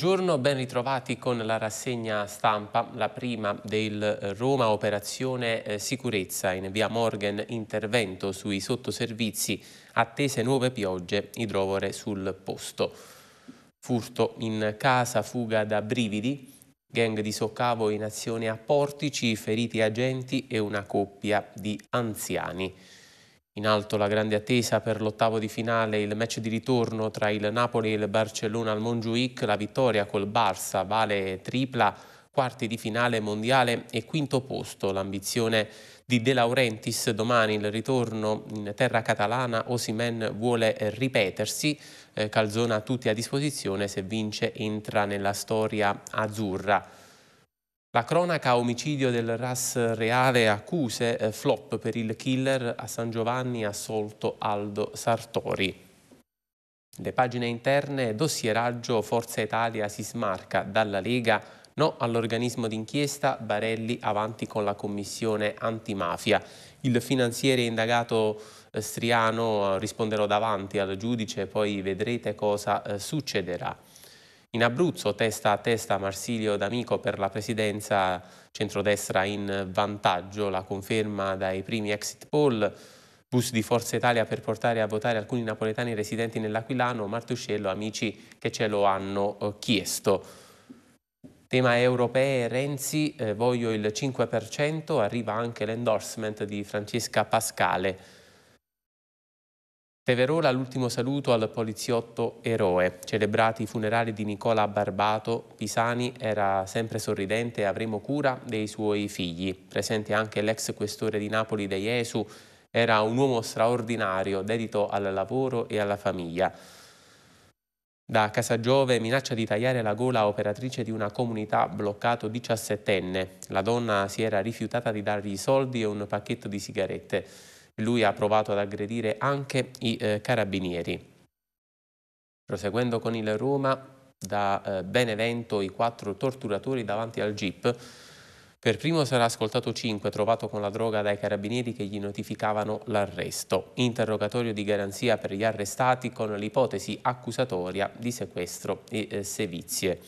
Buongiorno, ben ritrovati con la rassegna stampa, la prima del eh, Roma Operazione eh, Sicurezza in via Morgan, intervento sui sottoservizi, attese nuove piogge, idrovore sul posto. Furto in casa, fuga da brividi, gang di soccavo in azione a portici, feriti agenti e una coppia di anziani. In alto la grande attesa per l'ottavo di finale, il match di ritorno tra il Napoli e il Barcellona al Montjuic, la vittoria col Barça vale tripla, quarti di finale mondiale e quinto posto. L'ambizione di De Laurentiis domani il ritorno in terra catalana, Osimen vuole ripetersi, eh, calzona tutti a disposizione, se vince entra nella storia azzurra. La cronaca omicidio del Ras Reale accuse eh, flop per il killer a San Giovanni assolto Aldo Sartori. Le pagine interne, dossieraggio Forza Italia si smarca dalla Lega, no all'organismo d'inchiesta, Barelli avanti con la commissione antimafia. Il finanziere indagato eh, Striano eh, risponderò davanti al giudice, poi vedrete cosa succederà. In Abruzzo, testa a testa Marsilio D'Amico per la presidenza centrodestra in vantaggio, la conferma dai primi exit poll, bus di Forza Italia per portare a votare alcuni napoletani residenti nell'Aquilano, Martuscello, amici che ce lo hanno eh, chiesto. Tema europee, Renzi, eh, voglio il 5%, arriva anche l'endorsement di Francesca Pascale. Teverola l'ultimo saluto al poliziotto eroe. Celebrati i funerali di Nicola Barbato, Pisani era sempre sorridente e avremo cura dei suoi figli. Presente anche l'ex questore di Napoli De Jesu, era un uomo straordinario, dedito al lavoro e alla famiglia. Da Casagiove minaccia di tagliare la gola a operatrice di una comunità bloccato 17enne. La donna si era rifiutata di dargli i soldi e un pacchetto di sigarette. Lui ha provato ad aggredire anche i eh, carabinieri. Proseguendo con il Roma, da eh, Benevento i quattro torturatori davanti al jeep. Per primo sarà ascoltato 5, trovato con la droga dai carabinieri che gli notificavano l'arresto. Interrogatorio di garanzia per gli arrestati con l'ipotesi accusatoria di sequestro e eh, sevizie.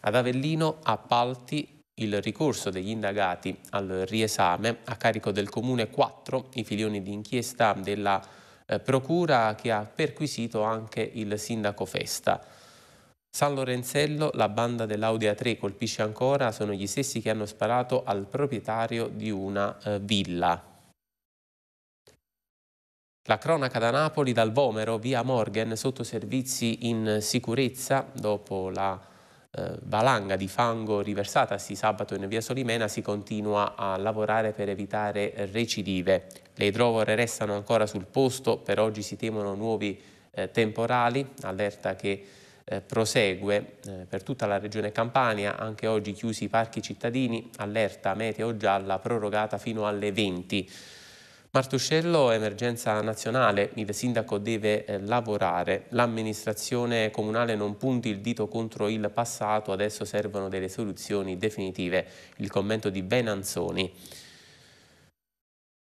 Ad Avellino appalti il ricorso degli indagati al riesame a carico del Comune 4, i filioni di inchiesta della eh, Procura che ha perquisito anche il sindaco Festa. San Lorenzello, la banda dell'Audia 3 colpisce ancora, sono gli stessi che hanno sparato al proprietario di una eh, villa. La cronaca da Napoli, dal Vomero, via Morgan, sotto servizi in sicurezza, dopo la eh, valanga di fango riversatasi sabato in via Solimena si continua a lavorare per evitare recidive. Le idrovore restano ancora sul posto, per oggi si temono nuovi eh, temporali, allerta che eh, prosegue eh, per tutta la regione Campania, anche oggi chiusi i parchi cittadini, allerta meteo gialla prorogata fino alle 20. Martuscello, è emergenza nazionale, il sindaco deve eh, lavorare, l'amministrazione comunale non punti il dito contro il passato, adesso servono delle soluzioni definitive. Il commento di Benanzoni.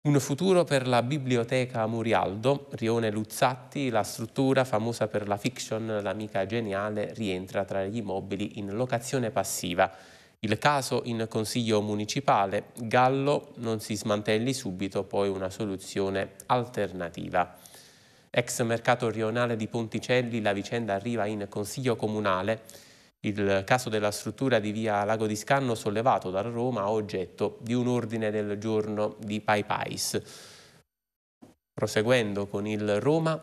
Un futuro per la biblioteca Murialdo, Rione Luzzatti, la struttura famosa per la fiction L'amica geniale rientra tra gli immobili in locazione passiva. Il caso in consiglio municipale, Gallo non si smantelli subito poi una soluzione alternativa. Ex mercato rionale di Ponticelli, la vicenda arriva in consiglio comunale. Il caso della struttura di via Lago di Scanno sollevato da Roma oggetto di un ordine del giorno di Pai Pais. Proseguendo con il Roma,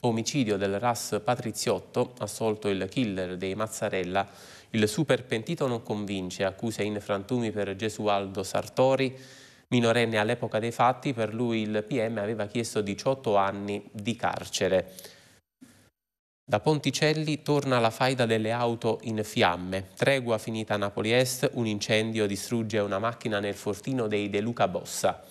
omicidio del RAS Patriziotto, assolto il killer dei Mazzarella il super pentito non convince, accuse in frantumi per Gesualdo Sartori, minorenne all'epoca dei fatti, per lui il PM aveva chiesto 18 anni di carcere. Da Ponticelli torna la faida delle auto in fiamme. Tregua finita a Napoli Est, un incendio distrugge una macchina nel fortino dei De Luca Bossa.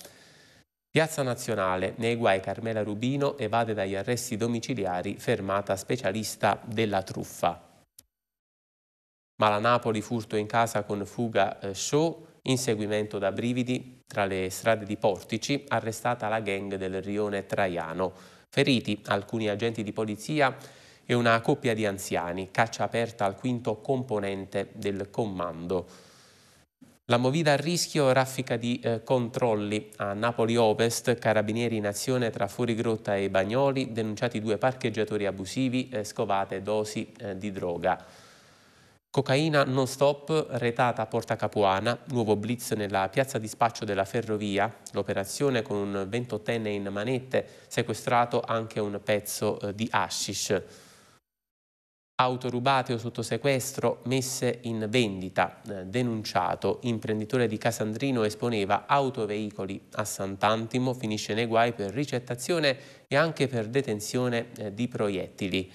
Piazza Nazionale, nei guai Carmela Rubino evade dagli arresti domiciliari, fermata specialista della truffa ma la Napoli furto in casa con fuga eh, show, inseguimento da brividi tra le strade di Portici, arrestata la gang del rione Traiano. Feriti alcuni agenti di polizia e una coppia di anziani, caccia aperta al quinto componente del comando. La movida a rischio raffica di eh, controlli. A Napoli Ovest, carabinieri in azione tra Fuorigrotta e Bagnoli, denunciati due parcheggiatori abusivi, eh, scovate dosi eh, di droga. Cocaina non stop, retata a Porta Capuana, nuovo blitz nella piazza di spaccio della ferrovia, l'operazione con un ventottenne in manette, sequestrato anche un pezzo eh, di hashish. Auto rubate o sotto sequestro, messe in vendita, eh, denunciato, imprenditore di Casandrino esponeva autoveicoli a Sant'Antimo, finisce nei guai per ricettazione e anche per detenzione eh, di proiettili.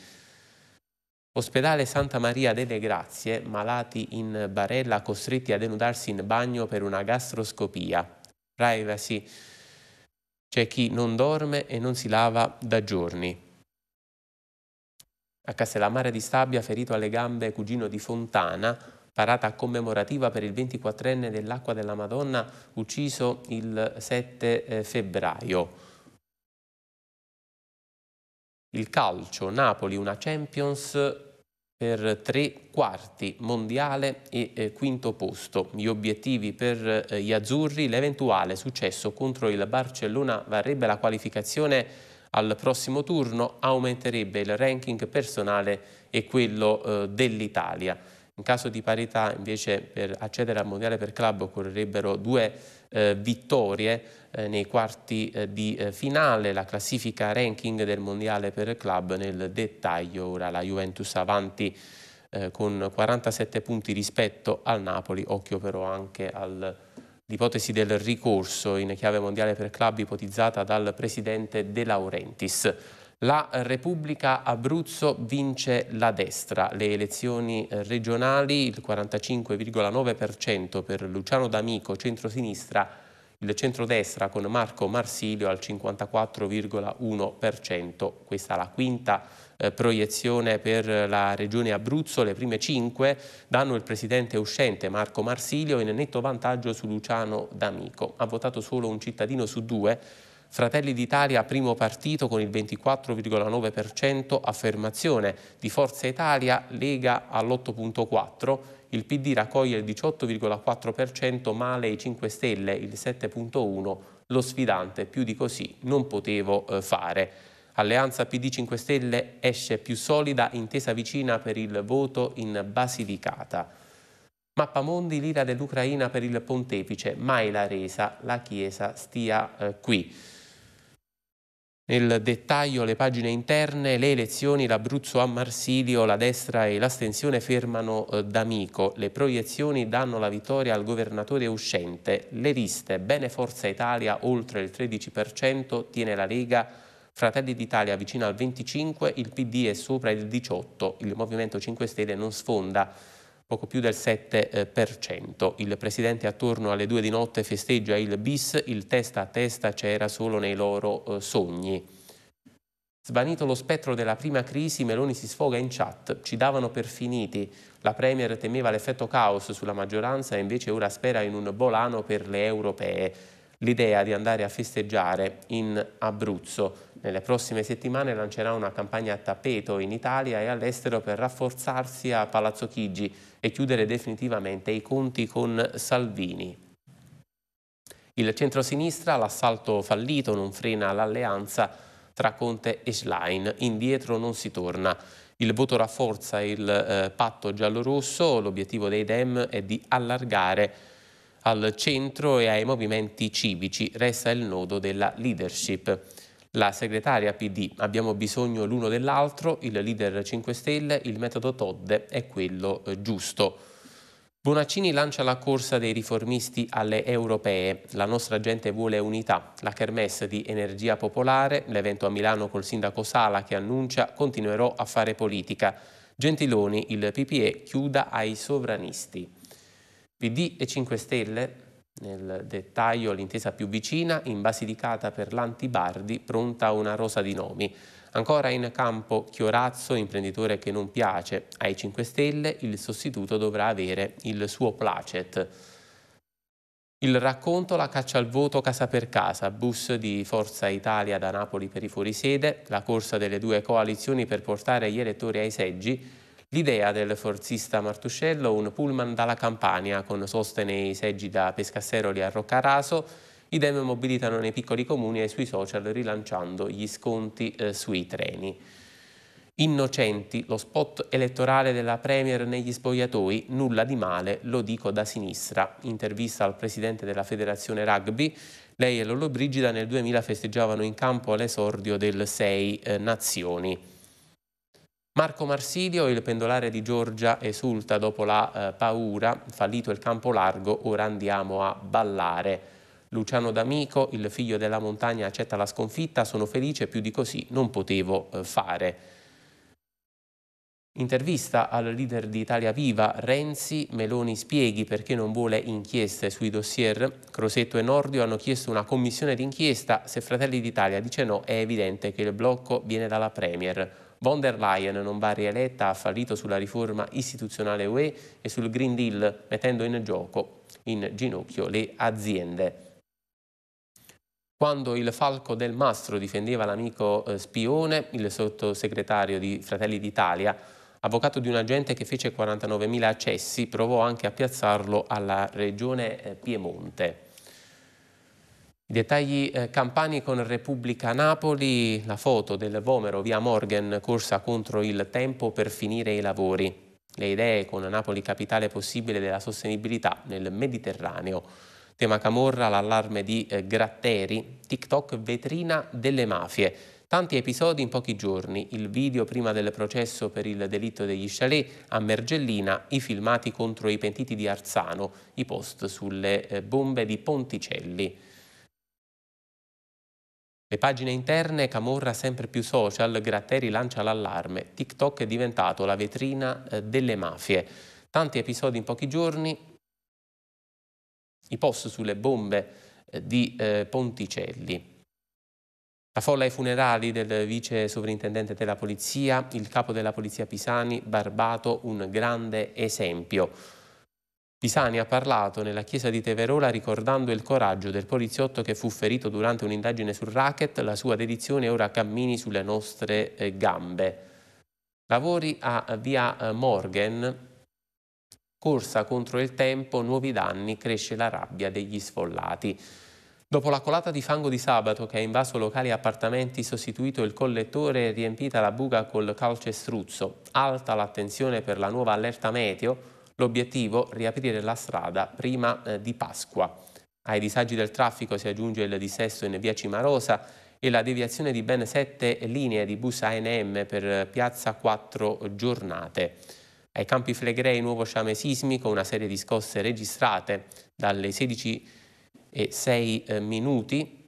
Ospedale Santa Maria delle Grazie, malati in barella costretti a denudarsi in bagno per una gastroscopia. Privacy. C'è chi non dorme e non si lava da giorni. A Castellammare di Stabia, ferito alle gambe cugino di Fontana, parata commemorativa per il 24enne dell'Acqua della Madonna, ucciso il 7 eh, febbraio il calcio, Napoli, una Champions per tre quarti mondiale e eh, quinto posto. Gli obiettivi per eh, gli azzurri, l'eventuale successo contro il Barcellona varrebbe la qualificazione al prossimo turno, aumenterebbe il ranking personale e quello eh, dell'Italia. In caso di parità invece per accedere al mondiale per club occorrerebbero due eh, vittorie eh, nei quarti eh, di eh, finale, la classifica ranking del mondiale per club nel dettaglio, ora la Juventus avanti con 47 punti rispetto al Napoli, occhio però anche all'ipotesi del ricorso in chiave mondiale per club ipotizzata dal presidente De Laurentiis. La Repubblica Abruzzo vince la destra, le elezioni eh, regionali il 45,9% per Luciano D'Amico, centrosinistra, il centrodestra con Marco Marsilio al 54,1%. Questa è la quinta eh, proiezione per la regione Abruzzo, le prime cinque danno il presidente uscente Marco Marsilio in netto vantaggio su Luciano D'Amico. Ha votato solo un cittadino su due Fratelli d'Italia primo partito con il 24,9% affermazione, di Forza Italia Lega all'8,4%, il PD raccoglie il 18,4% male i 5 Stelle, il 7,1% lo sfidante, più di così non potevo eh, fare. Alleanza PD 5 Stelle esce più solida, intesa vicina per il voto in Basilicata. Mappamondi l'ira dell'Ucraina per il pontefice, mai la resa, la Chiesa stia eh, qui nel dettaglio le pagine interne, le elezioni, l'Abruzzo a Marsilio, la destra e l'astensione fermano eh, D'Amico, le proiezioni danno la vittoria al governatore uscente, le liste Bene Forza Italia oltre il 13%, tiene la Lega, Fratelli d'Italia vicino al 25%, il PD è sopra il 18%, il Movimento 5 Stelle non sfonda poco più del 7%. Eh, il presidente attorno alle due di notte festeggia il bis, il testa a testa c'era solo nei loro eh, sogni. Svanito lo spettro della prima crisi, Meloni si sfoga in chat, ci davano per finiti. La Premier temeva l'effetto caos sulla maggioranza e invece ora spera in un volano per le europee. L'idea di andare a festeggiare in Abruzzo nelle prossime settimane lancerà una campagna a tappeto in Italia e all'estero per rafforzarsi a Palazzo Chigi e chiudere definitivamente i conti con Salvini. Il centro-sinistra, l'assalto fallito, non frena l'alleanza tra Conte e Schlein. Indietro non si torna. Il voto rafforza il eh, patto giallo-rosso, l'obiettivo dei Dem è di allargare al centro e ai movimenti civici, resta il nodo della leadership la segretaria PD. Abbiamo bisogno l'uno dell'altro, il leader 5 Stelle, il metodo Todde è quello eh, giusto. Bonaccini lancia la corsa dei riformisti alle europee. La nostra gente vuole unità. La kermesse di Energia Popolare, l'evento a Milano col sindaco Sala che annuncia continuerò a fare politica. Gentiloni, il PPE, chiuda ai sovranisti. PD e 5 Stelle nel dettaglio l'intesa più vicina in Basilicata per l'Antibardi, pronta una rosa di nomi. Ancora in campo Chiorazzo, imprenditore che non piace ai 5 Stelle, il sostituto dovrà avere il suo placet. Il racconto La caccia al voto casa per casa, bus di Forza Italia da Napoli per i fuorisede, la corsa delle due coalizioni per portare gli elettori ai seggi, L'idea del forzista Martuscello, un pullman dalla Campania con soste nei seggi da Pescasseroli a Roccaraso, idem mobilitano nei piccoli comuni e sui social rilanciando gli sconti eh, sui treni. Innocenti, lo spot elettorale della Premier negli spogliatoi, nulla di male, lo dico da sinistra. Intervista al presidente della federazione rugby, lei e Lollobrigida nel 2000 festeggiavano in campo l'esordio del Sei eh, Nazioni. Marco Marsilio, il pendolare di Giorgia, esulta dopo la eh, paura, fallito il campo largo, ora andiamo a ballare. Luciano D'Amico, il figlio della montagna, accetta la sconfitta, sono felice, più di così non potevo eh, fare. Intervista al leader di Italia Viva, Renzi, Meloni spieghi perché non vuole inchieste sui dossier. Crosetto e Nordio hanno chiesto una commissione d'inchiesta, se Fratelli d'Italia dice no è evidente che il blocco viene dalla Premier Von der Leyen non va rieletta, ha fallito sulla riforma istituzionale UE e sul Green Deal, mettendo in gioco, in ginocchio, le aziende. Quando il falco del mastro difendeva l'amico eh, Spione, il sottosegretario di Fratelli d'Italia, avvocato di un agente che fece 49.000 accessi, provò anche a piazzarlo alla regione eh, Piemonte dettagli eh, campani con Repubblica Napoli, la foto del Vomero via Morgan, corsa contro il tempo per finire i lavori. Le idee con Napoli capitale possibile della sostenibilità nel Mediterraneo. Tema Camorra, l'allarme di eh, Gratteri, TikTok vetrina delle mafie. Tanti episodi in pochi giorni, il video prima del processo per il delitto degli chalet a Mergellina, i filmati contro i pentiti di Arzano, i post sulle eh, bombe di Ponticelli. Le pagine interne, camorra sempre più social, Gratteri lancia l'allarme, TikTok è diventato la vetrina eh, delle mafie. Tanti episodi in pochi giorni, i post sulle bombe eh, di eh, Ponticelli. La folla ai funerali del vice sovrintendente della polizia, il capo della polizia Pisani, Barbato, un grande esempio. Pisani ha parlato nella chiesa di Teverola ricordando il coraggio del poliziotto che fu ferito durante un'indagine sul racket, la sua dedizione ora cammini sulle nostre eh, gambe. Lavori a via eh, Morgan, corsa contro il tempo, nuovi danni, cresce la rabbia degli sfollati. Dopo la colata di fango di sabato che ha invaso locali e appartamenti, sostituito il collettore e riempita la buca col calcestruzzo, alta l'attenzione per la nuova allerta meteo, L'obiettivo? Riaprire la strada prima eh, di Pasqua. Ai disagi del traffico si aggiunge il dissesto in via Cimarosa e la deviazione di ben sette linee di bus ANM per piazza quattro giornate. Ai campi Flegrei nuovo sciame sismico, una serie di scosse registrate dalle 16 e 6 eh, minuti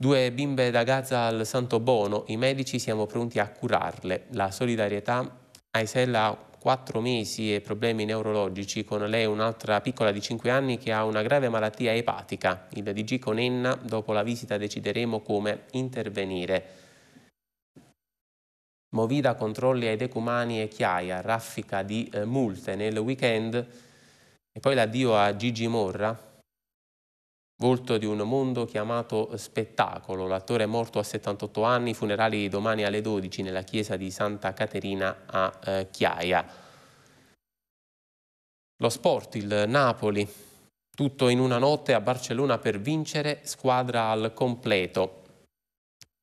Due bimbe da Gaza al Santo Bono, i medici siamo pronti a curarle. La solidarietà Aisella quattro mesi e problemi neurologici, con lei un'altra piccola di 5 anni che ha una grave malattia epatica. Il DG Conenna, dopo la visita decideremo come intervenire. Movida controlli ai decumani e Chiaia, raffica di eh, multe nel weekend. E poi l'addio a Gigi Morra, volto di un mondo chiamato spettacolo. L'attore è morto a 78 anni, funerali domani alle 12 nella chiesa di Santa Caterina a eh, Chiaia. Lo sport, il Napoli, tutto in una notte a Barcellona per vincere, squadra al completo.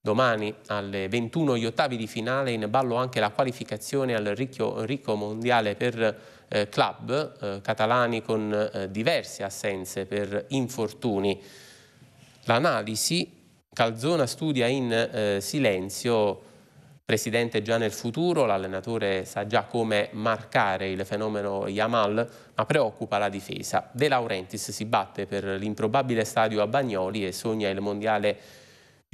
Domani alle 21 gli ottavi di finale in ballo anche la qualificazione al ricchio, ricco mondiale per eh, club, eh, catalani con eh, diverse assenze per infortuni. L'analisi Calzona studia in eh, silenzio, presidente già nel futuro, l'allenatore sa già come marcare il fenomeno Yamal, ma preoccupa la difesa. De Laurentiis si batte per l'improbabile stadio a Bagnoli e sogna il mondiale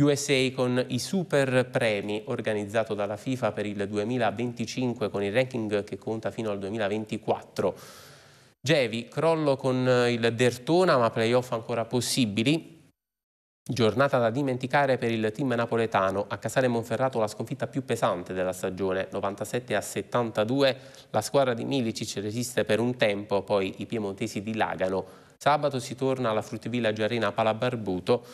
USA con i super premi organizzato dalla FIFA per il 2025 con il ranking che conta fino al 2024. Gevi, crollo con il Dertona ma playoff ancora possibili. Giornata da dimenticare per il team napoletano, a Casale Monferrato la sconfitta più pesante della stagione, 97 a 72, la squadra di Milicic resiste per un tempo, poi i piemontesi dilagano. Sabato si torna alla Fruttivilla Giarena Palabarbuto,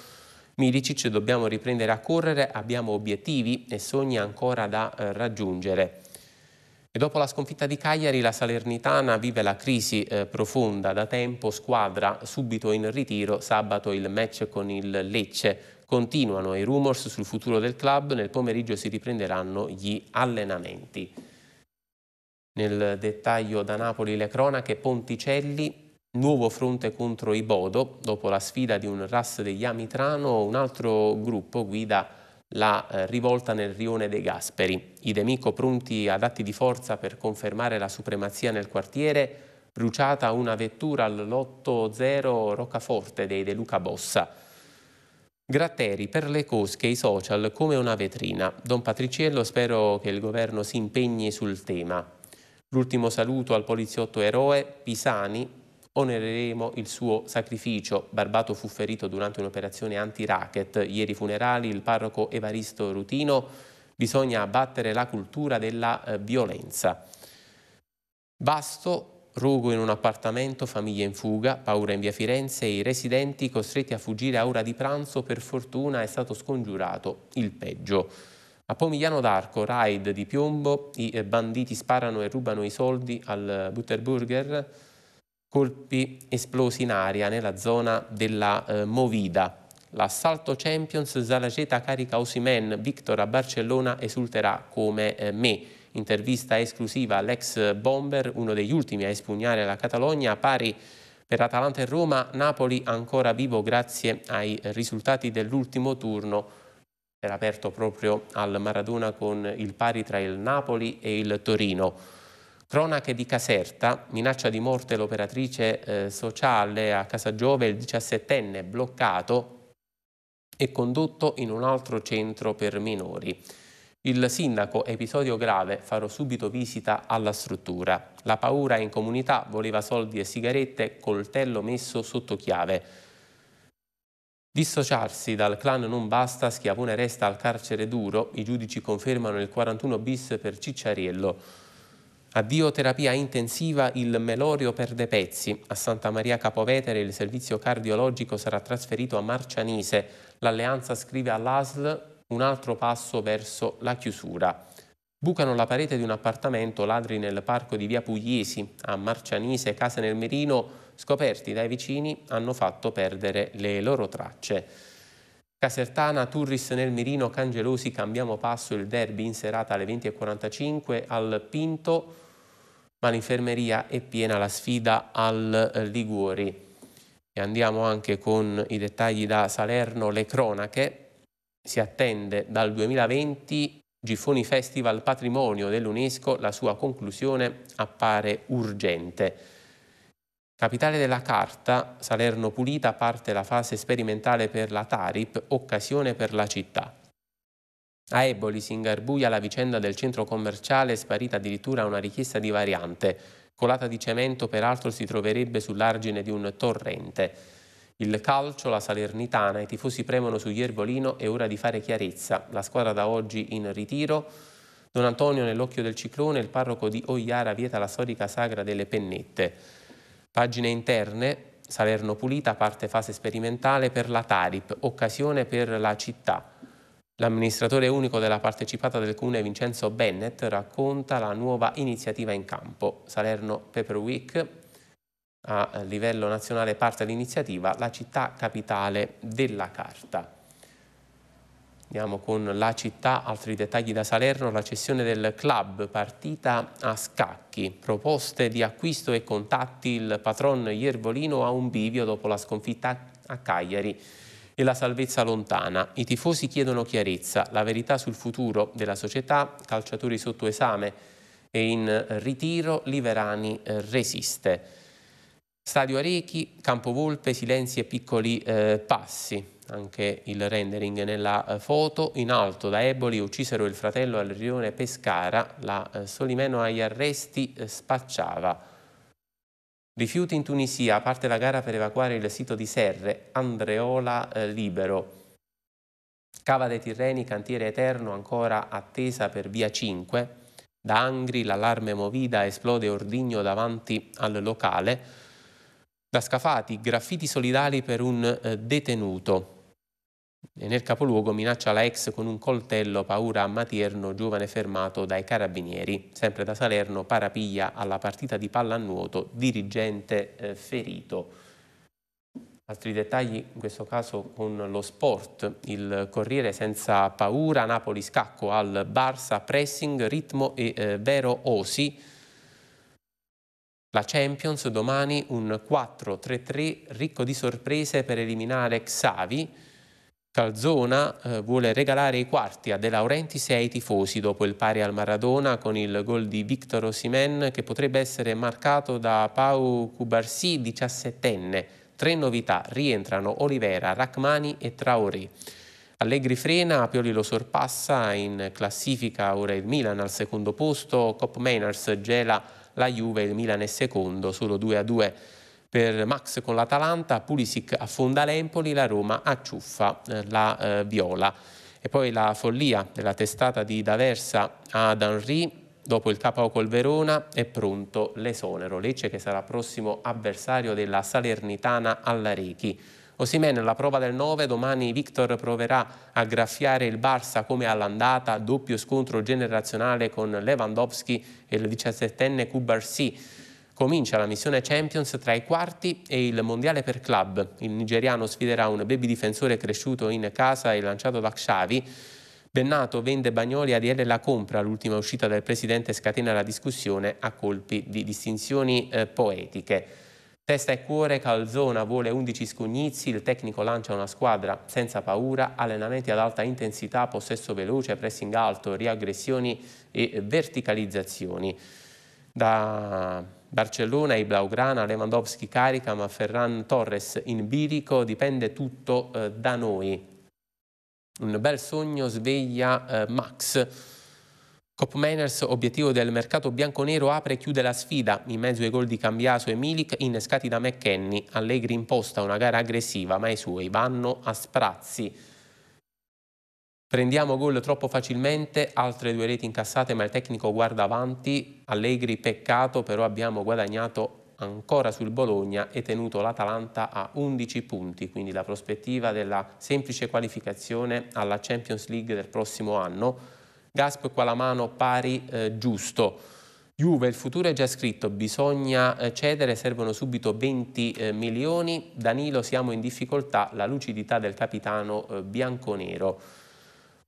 Milicic dobbiamo riprendere a correre, abbiamo obiettivi e sogni ancora da eh, raggiungere. E dopo la sconfitta di Cagliari la Salernitana vive la crisi eh, profonda da tempo, squadra subito in ritiro, sabato il match con il Lecce. Continuano i rumors sul futuro del club, nel pomeriggio si riprenderanno gli allenamenti. Nel dettaglio da Napoli le cronache Ponticelli Nuovo fronte contro i Bodo, dopo la sfida di un ras degli Amitrano, un altro gruppo guida la eh, rivolta nel rione dei Gasperi. I Demico pronti ad atti di forza per confermare la supremazia nel quartiere, bruciata una vettura all'8-0 Roccaforte dei De Luca Bossa. Gratteri per le cosche e i social come una vetrina. Don Patriciello spero che il governo si impegni sul tema. L'ultimo saluto al poliziotto eroe Pisani, onereremo il suo sacrificio. Barbato fu ferito durante un'operazione anti-racket. Ieri funerali, il parroco Evaristo Rutino, bisogna abbattere la cultura della eh, violenza. Basto, rogo in un appartamento, famiglia in fuga, paura in via Firenze i residenti costretti a fuggire a ora di pranzo, per fortuna è stato scongiurato il peggio. A Pomigliano d'Arco, raid di piombo, i eh, banditi sparano e rubano i soldi al eh, Butterburger, colpi esplosi in aria nella zona della eh, Movida. L'assalto Champions Zalaceta carica Osimen, Victor a Barcellona esulterà come eh, me. Intervista esclusiva all'ex bomber, uno degli ultimi a espugnare la Catalogna, pari per Atalanta e Roma, Napoli ancora vivo grazie ai risultati dell'ultimo turno era aperto proprio al Maradona con il pari tra il Napoli e il Torino. Cronache di Caserta, minaccia di morte l'operatrice eh, sociale a Casagiove, il 17enne bloccato e condotto in un altro centro per minori. Il sindaco, episodio grave, farò subito visita alla struttura. La paura in comunità voleva soldi e sigarette, coltello messo sotto chiave. Dissociarsi dal clan non basta, Schiavone resta al carcere duro, i giudici confermano il 41 bis per Cicciariello. A bioterapia intensiva il Melorio perde pezzi. A Santa Maria Capovetere il servizio cardiologico sarà trasferito a Marcianise. L'alleanza scrive all'ASL un altro passo verso la chiusura. Bucano la parete di un appartamento, ladri nel parco di via Pugliesi, a Marcianise, case nel Merino, scoperti dai vicini, hanno fatto perdere le loro tracce. Casertana, Turris nel Mirino, Cangelosi, cambiamo passo il derby in serata alle 20.45 al Pinto ma l'infermeria è piena la sfida al eh, Liguori. E andiamo anche con i dettagli da Salerno, le cronache. Si attende dal 2020 Gifoni Festival Patrimonio dell'UNESCO, la sua conclusione appare urgente. Capitale della carta, Salerno Pulita parte la fase sperimentale per la Tarip, occasione per la città. A Eboli si ingarbuia la vicenda del centro commerciale sparita addirittura una richiesta di variante. Colata di cemento peraltro si troverebbe sull'argine di un torrente. Il calcio, la Salernitana, i tifosi premono su Iervolino, è ora di fare chiarezza. La squadra da oggi in ritiro. Don Antonio nell'occhio del ciclone, il parroco di Oiara vieta la storica sagra delle pennette. Pagine interne, Salerno Pulita, parte fase sperimentale per la Tarip, occasione per la città. L'amministratore unico della partecipata del comune Vincenzo Bennett racconta la nuova iniziativa in campo. Salerno Paper Week a livello nazionale parte l'iniziativa La città capitale della carta. Andiamo con la città, altri dettagli da Salerno, la cessione del club, partita a scacchi, proposte di acquisto e contatti, il patron Iervolino ha un bivio dopo la sconfitta a Cagliari e la salvezza lontana. I tifosi chiedono chiarezza, la verità sul futuro della società, calciatori sotto esame e in ritiro, Liverani eh, resiste. Stadio Arechi, Campovolpe, silenzi e piccoli eh, passi. Anche il rendering nella eh, foto. In alto da Eboli uccisero il fratello al rione Pescara, la eh, Solimeno agli arresti eh, spacciava Rifiuti in Tunisia, parte la gara per evacuare il sito di Serre, Andreola eh, libero. Cava dei Tirreni, cantiere eterno, ancora attesa per via 5. Da Angri l'allarme movida esplode ordigno davanti al locale. Da Scafati, graffiti solidali per un eh, detenuto. E nel capoluogo minaccia la ex con un coltello paura a Materno, giovane fermato dai carabinieri. Sempre da Salerno, parapiglia alla partita di pallanuoto, dirigente eh, ferito. Altri dettagli in questo caso con lo sport, il Corriere senza paura, Napoli scacco al Barça, pressing, ritmo e eh, vero osi. La Champions domani un 4-3-3 ricco di sorprese per eliminare Xavi. Calzona eh, vuole regalare i quarti a De Laurentiis e ai tifosi dopo il pari al Maradona con il gol di Victor Osimen che potrebbe essere marcato da Pau Cubarsi, 17enne. Tre novità, rientrano Olivera, Rachmani e Traoré. Allegri frena, Pioli lo sorpassa, in classifica ora il Milan al secondo posto, Cop Mainers gela la Juve, il Milan è secondo, solo 2 a 2 per Max con l'Atalanta, Pulisic affonda l'Empoli, la Roma acciuffa eh, la eh, Viola. E poi la follia della testata di D'Aversa ad Henry dopo il capo col Verona è pronto l'esonero, Lecce che sarà prossimo avversario della Salernitana all'Arechi. Osimen alla prova del 9, domani Victor proverà a graffiare il Barça come all'andata, doppio scontro generazionale con Lewandowski e il 17enne Kubarsi. Comincia la missione Champions tra i quarti e il mondiale per club. Il nigeriano sfiderà un baby difensore cresciuto in casa e lanciato da Xavi. Bennato vende Bagnoli, a Ariele la compra, l'ultima uscita del presidente scatena la discussione a colpi di distinzioni eh, poetiche. Testa e cuore, Calzona vuole 11 scugnizi, il tecnico lancia una squadra senza paura, allenamenti ad alta intensità, possesso veloce, pressing alto, riaggressioni e verticalizzazioni. Da Barcellona, i Blaugrana, Lewandowski carica, ma Ferran Torres in bilico, dipende tutto eh, da noi. Un bel sogno sveglia eh, Max. Cop Mainers, obiettivo del mercato bianconero, apre e chiude la sfida in mezzo ai gol di Cambiaso e Milik innescati da McKenny. Allegri imposta una gara aggressiva, ma i suoi vanno a sprazzi. Prendiamo gol troppo facilmente, altre due reti incassate, ma il tecnico guarda avanti. Allegri, peccato, però abbiamo guadagnato ancora sul Bologna e tenuto l'Atalanta a 11 punti, quindi la prospettiva della semplice qualificazione alla Champions League del prossimo anno. Gasp qua la mano pari eh, giusto. Juve, il futuro è già scritto, bisogna eh, cedere, servono subito 20 eh, milioni. Danilo, siamo in difficoltà, la lucidità del capitano eh, bianconero.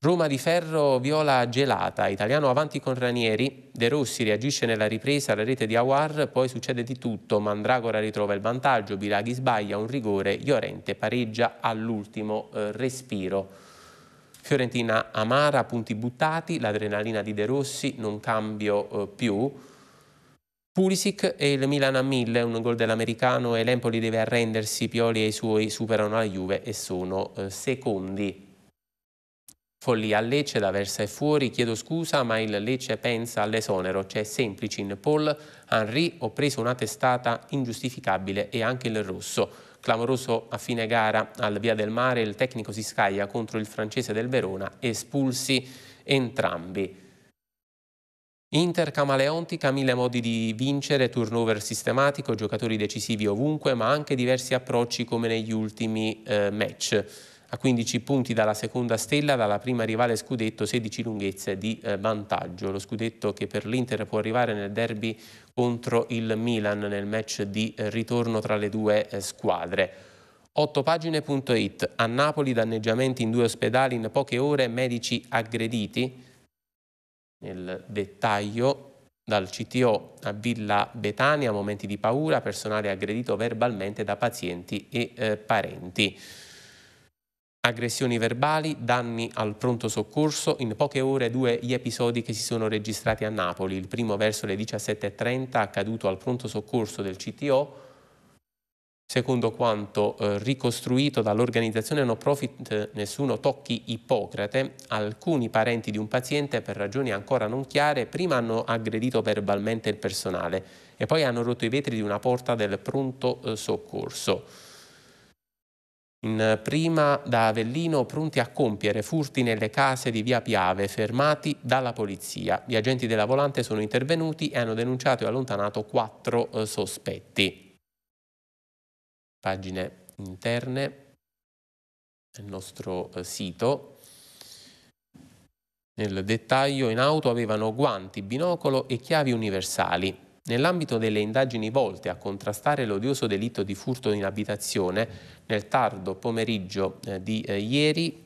Roma di ferro viola gelata, italiano avanti con Ranieri, De Rossi reagisce nella ripresa alla rete di Awar, poi succede di tutto, Mandragora ritrova il vantaggio, Bilaghi sbaglia un rigore, Iorente pareggia all'ultimo eh, respiro. Fiorentina amara, punti buttati, l'adrenalina di De Rossi, non cambio eh, più. Pulisic e il Milan a 1000, un gol dell'americano e l'Empoli deve arrendersi, Pioli e i suoi superano la Juve e sono eh, secondi. Follia a Lecce, la versa è fuori, chiedo scusa, ma il Lecce pensa all'esonero, c'è semplice in Paul, Henri ho preso una testata ingiustificabile e anche il rosso. Clamoroso a fine gara al Via del Mare, il tecnico si scaglia contro il francese del Verona, espulsi entrambi. Inter camaleontica, mille modi di vincere, turnover sistematico, giocatori decisivi ovunque, ma anche diversi approcci come negli ultimi eh, match a 15 punti dalla seconda stella, dalla prima rivale scudetto, 16 lunghezze di eh, vantaggio. Lo scudetto che per l'Inter può arrivare nel derby contro il Milan nel match di eh, ritorno tra le due eh, squadre. 8pagine.it A Napoli danneggiamenti in due ospedali in poche ore, medici aggrediti. Nel dettaglio dal CTO a Villa Betania, momenti di paura, personale aggredito verbalmente da pazienti e eh, parenti aggressioni verbali, danni al pronto soccorso, in poche ore due gli episodi che si sono registrati a Napoli, il primo verso le 17.30 accaduto al pronto soccorso del CTO, secondo quanto eh, ricostruito dall'organizzazione no profit Nessuno Tocchi Ippocrate, alcuni parenti di un paziente, per ragioni ancora non chiare, prima hanno aggredito verbalmente il personale e poi hanno rotto i vetri di una porta del pronto eh, soccorso in eh, prima da Avellino pronti a compiere furti nelle case di via Piave, fermati dalla polizia. Gli agenti della volante sono intervenuti e hanno denunciato e allontanato quattro eh, sospetti. Pagine interne del nostro eh, sito. Nel dettaglio in auto avevano guanti, binocolo e chiavi universali. Nell'ambito delle indagini volte a contrastare l'odioso delitto di furto in abitazione, nel tardo pomeriggio eh, di eh, ieri,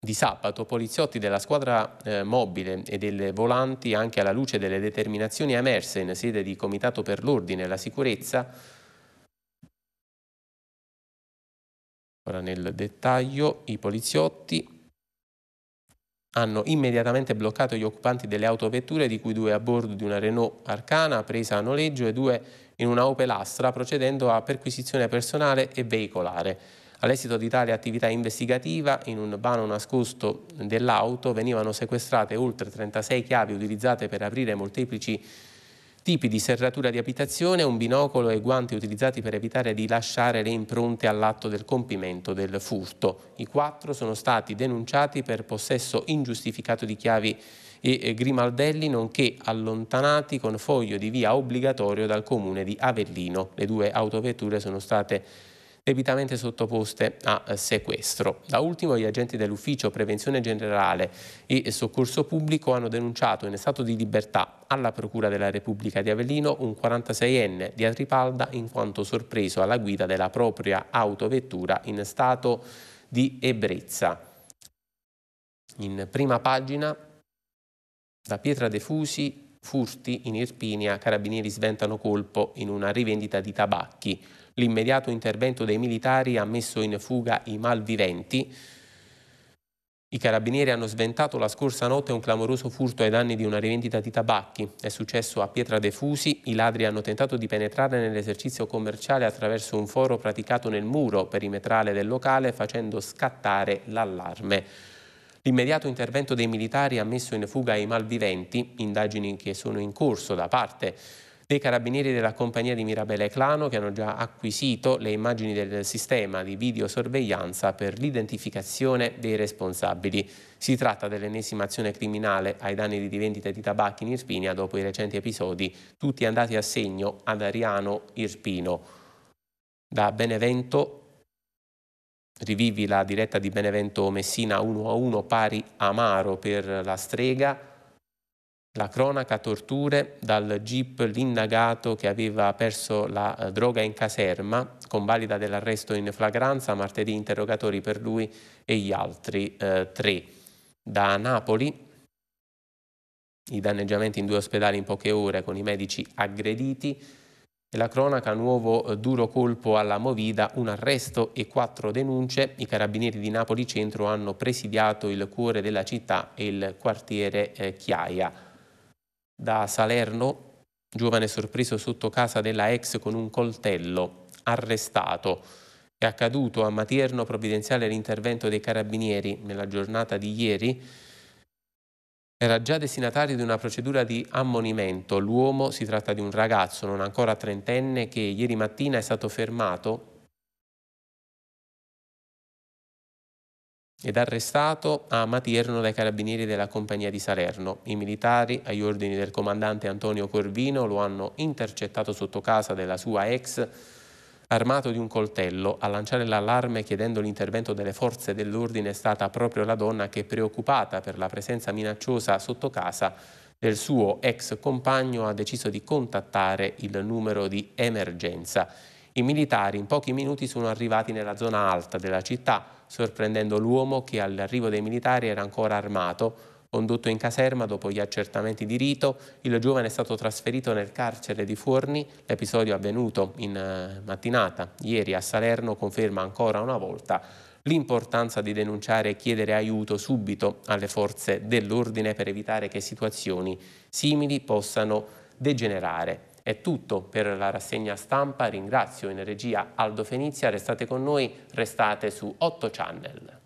di sabato, poliziotti della squadra eh, mobile e delle volanti, anche alla luce delle determinazioni emerse in sede di Comitato per l'Ordine e la Sicurezza, ora nel dettaglio, i poliziotti hanno immediatamente bloccato gli occupanti delle autovetture, di cui due a bordo di una Renault Arcana presa a noleggio e due in una Opel Astra, procedendo a perquisizione personale e veicolare. All'esito di tale attività investigativa, in un vano nascosto dell'auto venivano sequestrate oltre 36 chiavi utilizzate per aprire molteplici tipi di serratura di abitazione, un binocolo e guanti utilizzati per evitare di lasciare le impronte all'atto del compimento del furto. I quattro sono stati denunciati per possesso ingiustificato di chiavi e Grimaldelli, nonché allontanati con foglio di via obbligatorio dal comune di Avellino. Le due autovetture sono state debitamente sottoposte a eh, sequestro. Da ultimo gli agenti dell'Ufficio Prevenzione Generale e Soccorso Pubblico hanno denunciato in stato di libertà alla Procura della Repubblica di Avellino un 46enne di Atripalda in quanto sorpreso alla guida della propria autovettura in stato di ebbrezza. In prima pagina, da Pietra De Fusi, furti in Irpinia, carabinieri sventano colpo in una rivendita di tabacchi. L'immediato intervento dei militari ha messo in fuga i malviventi. I carabinieri hanno sventato la scorsa notte un clamoroso furto ai danni di una rivendita di tabacchi. È successo a Pietra De Fusi, i ladri hanno tentato di penetrare nell'esercizio commerciale attraverso un foro praticato nel muro perimetrale del locale facendo scattare l'allarme. L'immediato intervento dei militari ha messo in fuga i malviventi, indagini che sono in corso da parte dei carabinieri della compagnia di Mirabele Clano che hanno già acquisito le immagini del sistema di videosorveglianza per l'identificazione dei responsabili. Si tratta dell'ennesima azione criminale ai danni di vendita di tabacchi in Irpinia dopo i recenti episodi, tutti andati a segno ad Ariano Irpino. Da Benevento rivivi la diretta di Benevento Messina 1 a 1 pari amaro per la strega la cronaca torture dal jeep l'indagato che aveva perso la eh, droga in caserma, con valida dell'arresto in flagranza, martedì interrogatori per lui e gli altri eh, tre. Da Napoli i danneggiamenti in due ospedali in poche ore con i medici aggrediti. E la cronaca, nuovo eh, duro colpo alla Movida, un arresto e quattro denunce. I carabinieri di Napoli Centro hanno presidiato il cuore della città e il quartiere eh, Chiaia da Salerno, giovane sorpreso sotto casa della ex con un coltello, arrestato. È accaduto a Matierno provvidenziale l'intervento dei carabinieri nella giornata di ieri. Era già destinatario di una procedura di ammonimento. L'uomo, si tratta di un ragazzo non ancora trentenne, che ieri mattina è stato fermato ed arrestato a Matierno dai carabinieri della compagnia di Salerno. I militari, agli ordini del comandante Antonio Corvino, lo hanno intercettato sotto casa della sua ex armato di un coltello. A lanciare l'allarme chiedendo l'intervento delle forze dell'ordine è stata proprio la donna che, preoccupata per la presenza minacciosa sotto casa del suo ex compagno, ha deciso di contattare il numero di emergenza. I militari in pochi minuti sono arrivati nella zona alta della città, sorprendendo l'uomo che all'arrivo dei militari era ancora armato. Condotto in caserma dopo gli accertamenti di rito, il giovane è stato trasferito nel carcere di Forni. L'episodio avvenuto in eh, mattinata ieri a Salerno conferma ancora una volta l'importanza di denunciare e chiedere aiuto subito alle forze dell'ordine per evitare che situazioni simili possano degenerare è tutto per la rassegna stampa, ringrazio in regia Aldo Fenizia, restate con noi, restate su 8 Channel.